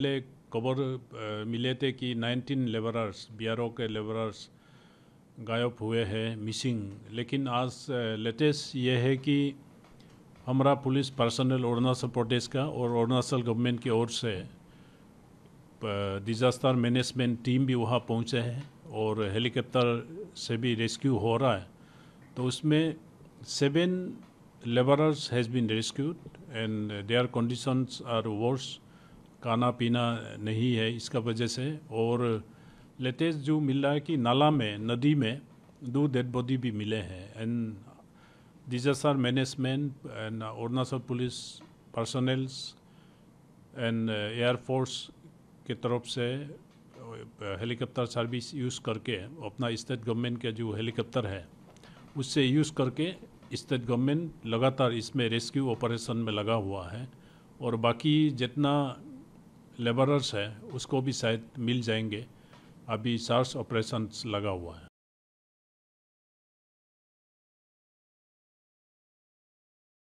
पहले खबर मिले थे कि 19 लेबरर्स बीआरओ के लेबरर्स गायब हुए हैं मिसिंग लेकिन आज लेटेस्ट ये है कि हमारा पुलिस पर्सनल अरुणाचल प्रदेश का और अरुणाचल गवर्नमेंट की ओर से डिज़ास्टर मैनेजमेंट टीम भी वहाँ पहुँचे हैं और हेलीकॉप्टर से भी रेस्क्यू हो रहा है तो उसमें seven labourers has been rescued and their conditions are worse खाना पीना नहीं है इसका वजह से और लेटेस्ट जो मिल रहा है कि नाला में नदी में दो डेड बॉडी भी मिले हैं and disaster management and Arunachal police personals and air force के तरफ से हेलीकॉप्टर सर्विस यूज़ करके अपना स्टेट गवर्नमेंट का जो हेलीकॉप्टर है उससे यूज़ करके स्टेट गवर्नमेंट लगातार इसमें रेस्क्यू ऑपरेशन में लगा हुआ है और बाकी जितना लेबरर्स हैं उसको भी शायद मिल जाएंगे अभी सर्च ऑपरेशन लगा हुआ है